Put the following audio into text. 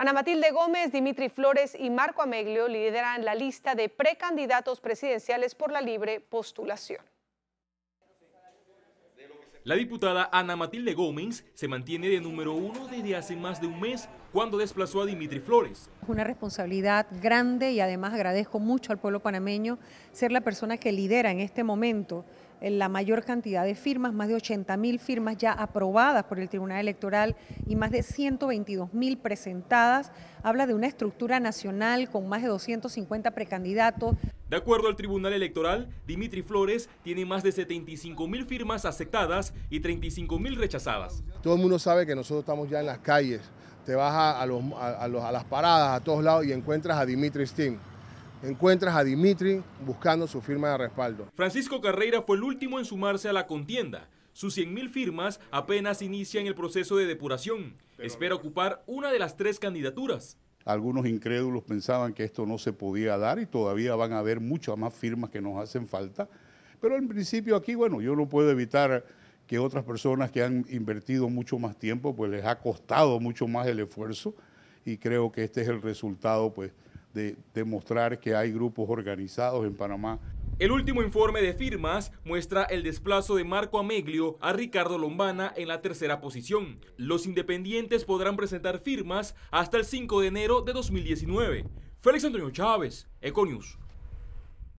Ana Matilde Gómez, Dimitri Flores y Marco Ameglio lideran la lista de precandidatos presidenciales por la libre postulación. La diputada Ana Matilde Gómez se mantiene de número uno desde hace más de un mes cuando desplazó a Dimitri Flores. Es una responsabilidad grande y además agradezco mucho al pueblo panameño ser la persona que lidera en este momento la mayor cantidad de firmas, más de 80.000 mil firmas ya aprobadas por el Tribunal Electoral y más de 122 mil presentadas. Habla de una estructura nacional con más de 250 precandidatos. De acuerdo al Tribunal Electoral, Dimitri Flores tiene más de 75 mil firmas aceptadas y 35 mil rechazadas. Todo el mundo sabe que nosotros estamos ya en las calles. Te vas a, las paradas, a todos lados y encuentras a Dimitri Steam encuentras a Dimitri buscando su firma de respaldo. Francisco Carreira fue el último en sumarse a la contienda. Sus 100.000 firmas apenas inician el proceso de depuración. Espera ocupar una de las tres candidaturas. Algunos incrédulos pensaban que esto no se podía dar y todavía van a haber muchas más firmas que nos hacen falta. Pero en principio aquí, bueno, yo no puedo evitar que otras personas que han invertido mucho más tiempo, pues les ha costado mucho más el esfuerzo y creo que este es el resultado, pues, de demostrar que hay grupos organizados en Panamá. El último informe de firmas muestra el desplazo de Marco Ameglio a Ricardo Lombana en la tercera posición. Los independientes podrán presentar firmas hasta el 5 de enero de 2019. Félix Antonio Chávez, Econius.